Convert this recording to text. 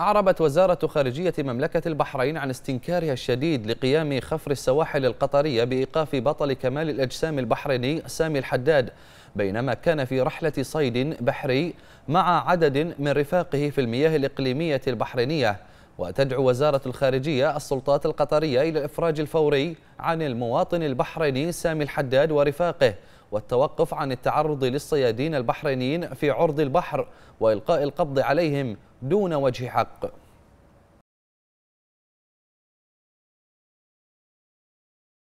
أعربت وزارة خارجية مملكة البحرين عن استنكارها الشديد لقيام خفر السواحل القطرية بإيقاف بطل كمال الأجسام البحريني سامي الحداد بينما كان في رحلة صيد بحري مع عدد من رفاقه في المياه الإقليمية البحرينية وتدعو وزارة الخارجية السلطات القطرية إلى الإفراج الفوري عن المواطن البحريني سامي الحداد ورفاقه والتوقف عن التعرض للصيادين البحرينيين في عرض البحر وإلقاء القبض عليهم دون وجه حق